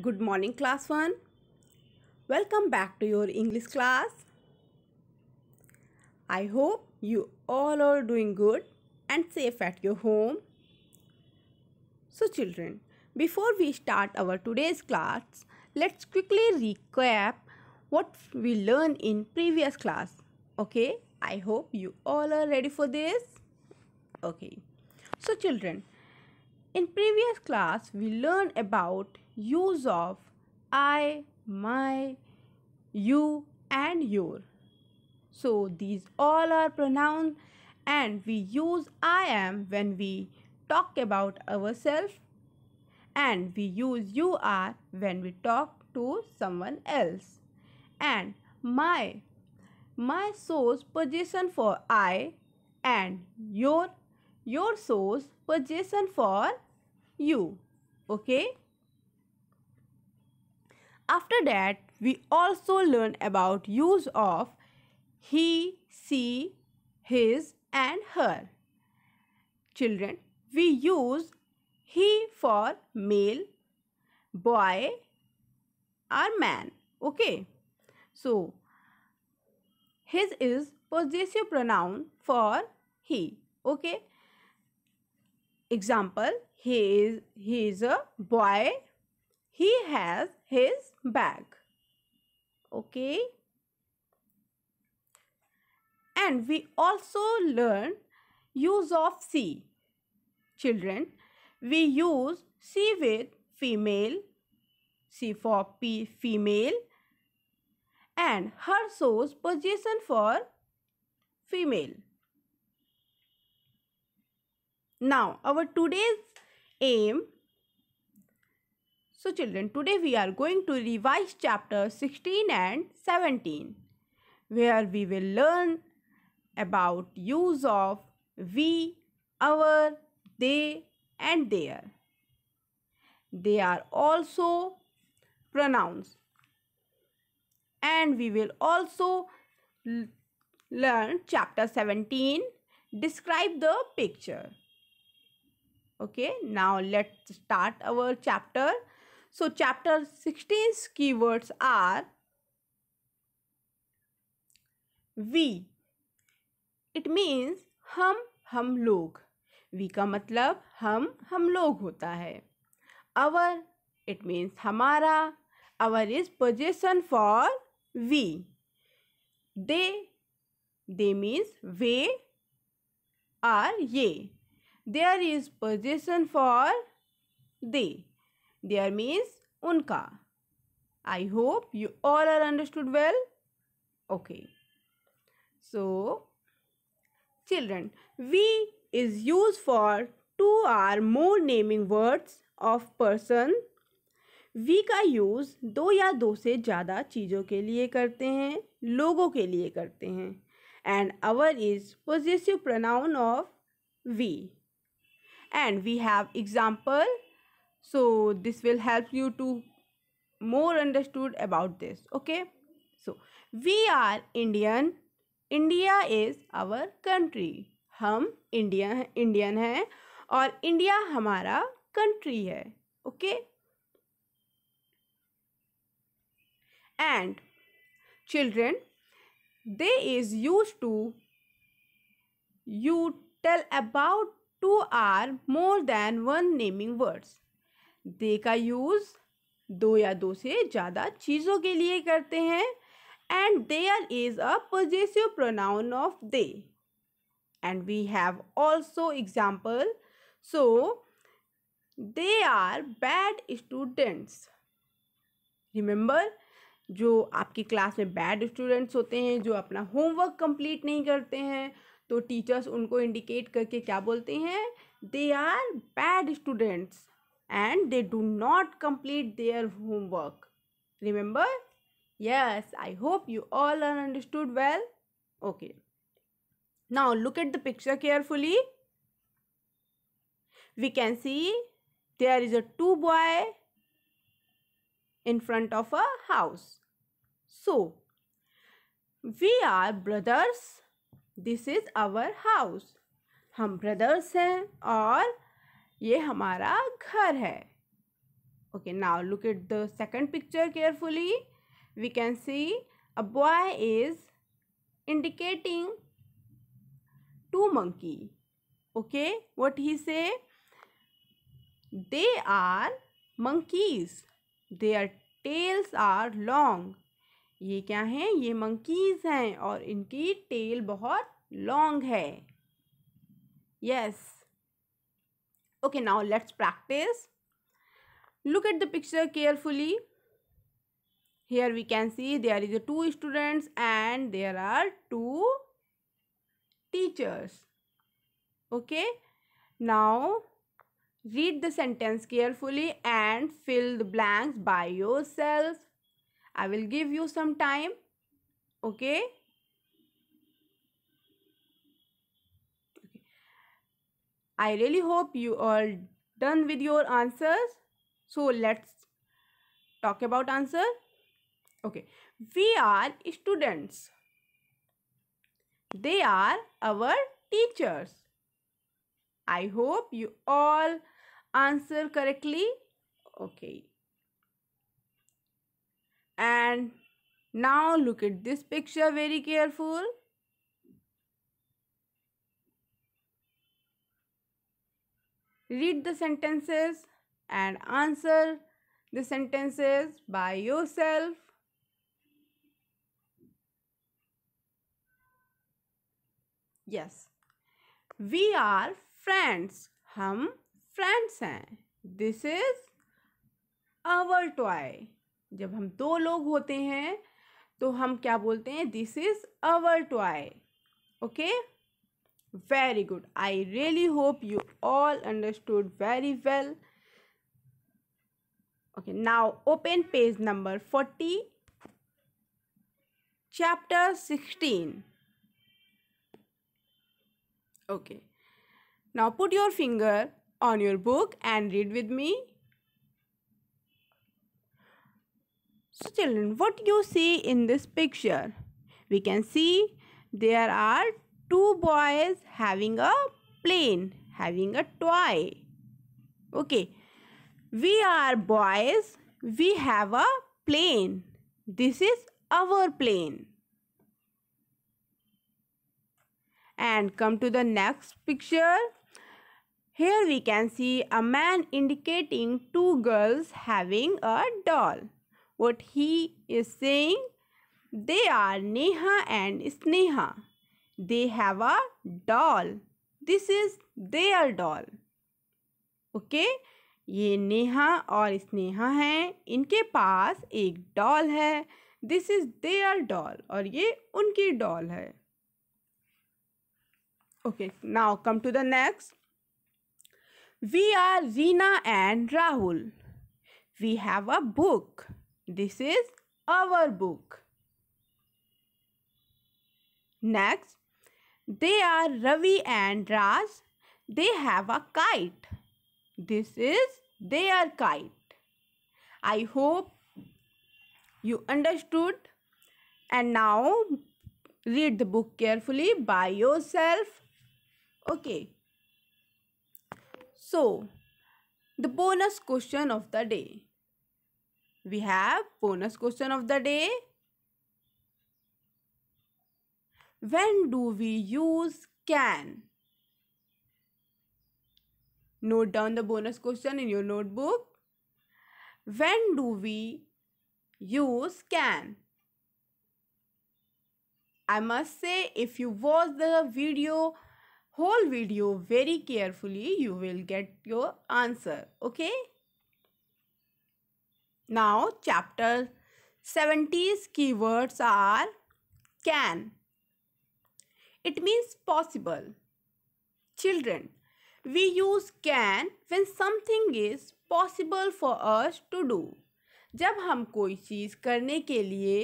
Good morning class 1. Welcome back to your English class. I hope you all are doing good and safe at your home. So children, before we start our today's class, let's quickly recap what we learned in previous class. Okay, I hope you all are ready for this. Okay, so children, in previous class, we learned about use of I, my, you and your. So these all are pronouns and we use I am when we talk about ourselves and we use you are when we talk to someone else. And my, my shows position for I and your your source position for you okay after that we also learn about use of he she his and her children we use he for male boy or man okay so his is possessive pronoun for he okay example he is he is a boy he has his bag okay and we also learn use of she children we use she with female she for p female and her shows position for female now, our today's aim. So children, today we are going to revise chapter 16 and 17 where we will learn about use of we, our, they and their. They are also pronouns. And we will also learn chapter 17 describe the picture. okay now let's start our chapter so chapter 16's keywords are we it means हम हम लोग we का मतलब हम हम लोग होता है अवर इट मीन्स हमारा our is possession for we they they means वे आर ये their is position for they their means उनका I hope you all are understood well okay so children we is use for two or more naming words of person we का use दो या दो से ज़्यादा चीज़ों के लिए करते हैं लोगों के लिए करते हैं and our is possessive pronoun of we and we have example so this will help you to more understood about this okay so we are indian india is our country hum india indian hai aur india hamara country hai okay and children they is used to you tell about two or more than one naming words they का use दो या दो से ज़्यादा चीज़ों के लिए करते हैं and their is a possessive pronoun of they and we have also example so they are bad students remember जो आपकी क्लास में बैड स्टूडेंट्स होते हैं जो अपना होमवर्क कंप्लीट नहीं करते हैं तो टीचर्स उनको इंडिकेट करके क्या बोलते हैं they are bad students and they do not complete their homework remember yes I hope you all are understood well okay now look at the picture carefully we can see there is a two boy in front of a house so we are brothers this is our house हम ब्रदर्स हैं और ये हमारा घर है okay now look at the second picture carefully we can C a boy is indicating two monkey okay what he say they are they are tails are long ये क्या हैं ये मंकीज हैं और इनकी टेल बहुत लॉन्ग है yes okay now let's practice look at the picture carefully here we can see there is a two students and there are two teachers okay now read the sentence carefully and fill the blanks by yourself I will give you some time. Okay. okay. I really hope you all done with your answers. So let's talk about answer. Okay. We are students. They are our teachers. I hope you all answer correctly. Okay and now look at this picture very careful. Read the sentences and answer the sentences by yourself. Yes, we are friends. हम friends हैं This is our toy. जब हम दो लोग होते हैं तो हम क्या बोलते हैं this is our toy okay very good I really hope you all understood very well okay now open page number forty chapter sixteen okay now put your finger on your book and read with me So children, what you see in this picture? We can see there are two boys having a plane, having a toy. Okay. We are boys. We have a plane. This is our plane. And come to the next picture. Here we can see a man indicating two girls having a doll. what he is saying? They are Neha and Sneha. They have a doll. This is their doll. Okay? ye neha aur sneha hain inke paas ek doll hai this is their doll aur ye unki doll hai okay now come to the next we are Reena and Rahul we have a book This is our book. Next, they are Ravi and Raj. They have a kite. This is their kite. I hope you understood. And now read the book carefully by yourself. Okay. So, the bonus question of the day we have bonus question of the day. When do we use can? Note down the bonus question in your notebook. When do we use can? I must say if you watch the video, whole video very carefully, you will get your answer. Okay. now chapter 70's keywords are can it means possible children we use can when something is possible for us to do जब हम कोई चीज़ करने के लिए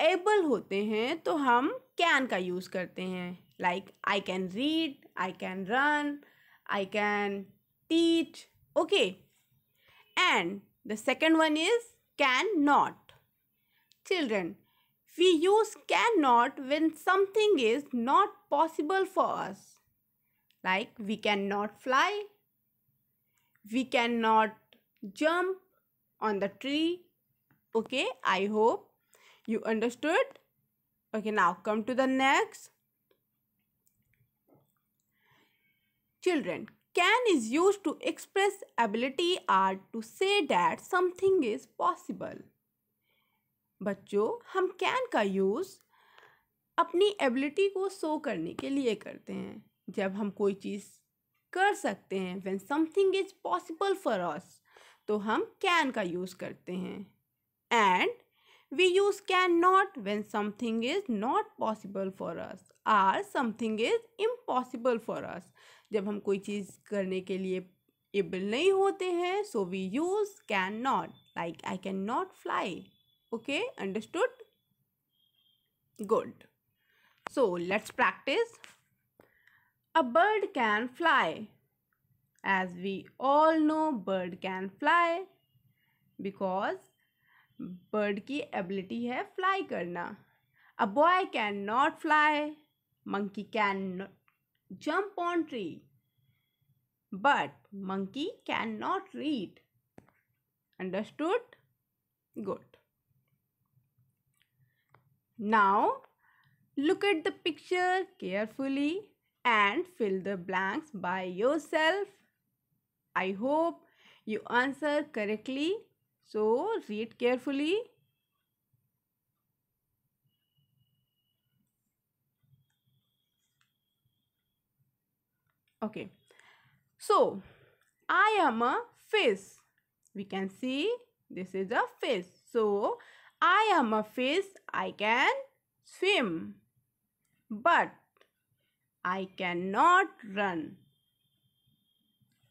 able होते हैं तो हम कैन का यूज़ करते हैं like I can read I can run I can teach okay and The second one is cannot. Children, we use cannot when something is not possible for us. Like we cannot fly, we cannot jump on the tree. Okay, I hope you understood. Okay, now come to the next. Children, can is use to express ability or to say that something is possible बच्चों हम can का use अपनी ability को show करने के लिए करते हैं जब हम कोई चीज़ कर सकते हैं when something is possible for us तो हम कैन का यूज़ करते हैं and we use can not when something is not possible for us or something is impossible for us जब हम कोई चीज़ करने के लिए एबल नहीं होते हैं so we use can not like I can not fly okay understood good so let's practice a bird can fly as we all know bird can fly because bird की एबिलिटी है fly करना a boy can not fly monkey can jump on tree. But monkey cannot read. Understood? Good. Now, look at the picture carefully and fill the blanks by yourself. I hope you answer correctly. So, read carefully. okay so i am a fish we can see this is a fish so i am a fish i can swim but i cannot run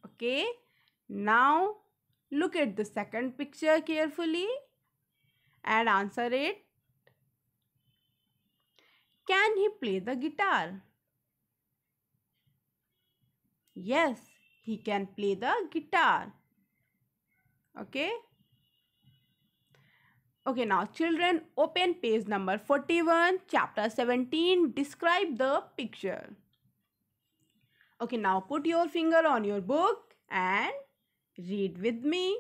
okay now look at the second picture carefully and answer it can he play the guitar Yes, he can play the guitar. Okay. Okay, now children, open page number 41, chapter 17. Describe the picture. Okay, now put your finger on your book and read with me.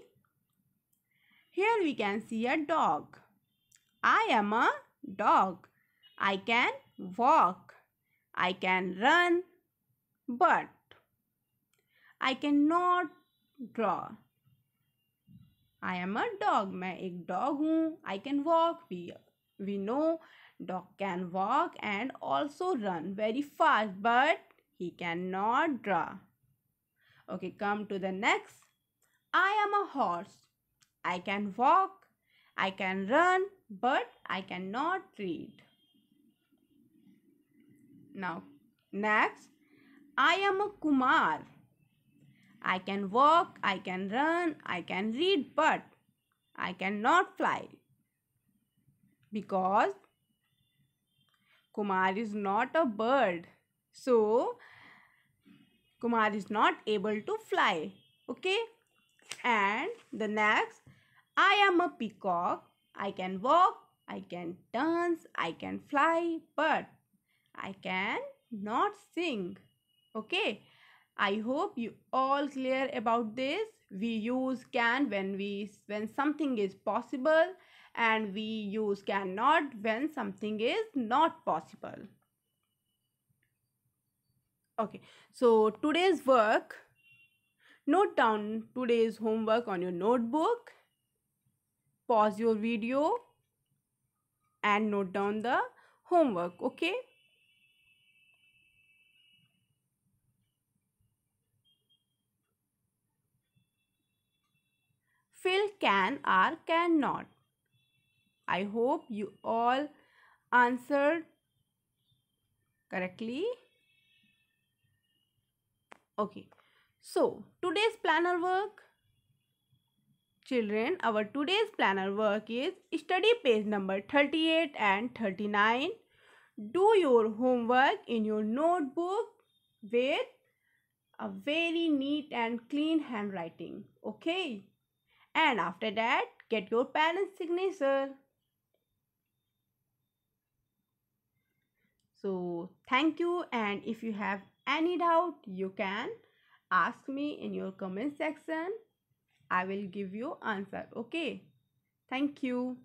Here we can see a dog. I am a dog. I can walk. I can run. But I cannot draw. I am a dog. Dog मैं एक dog. हूँ can walk. We we know dog can walk and also run very fast but he cannot draw okay come to the next i am a horse i can walk i can run but i cannot read now next i am a kumar I can walk, I can run, I can read, but I cannot fly. Because Kumar is not a bird. So, Kumar is not able to fly. Okay? And the next, I am a peacock. I can walk, I can dance, I can fly, but I can not sing. Okay? I hope you all clear about this. We use can when we when something is possible and we use cannot when something is not possible. Okay, so today's work, note down today's homework on your notebook, pause your video and note down the homework, okay? Phil can or cannot. I hope you all answered correctly. Okay. So, today's planner work. Children, our today's planner work is study page number 38 and 39. Do your homework in your notebook with a very neat and clean handwriting. Okay and after that get your parents signature so thank you and if you have any doubt you can ask me in your comment section i will give you answer okay thank you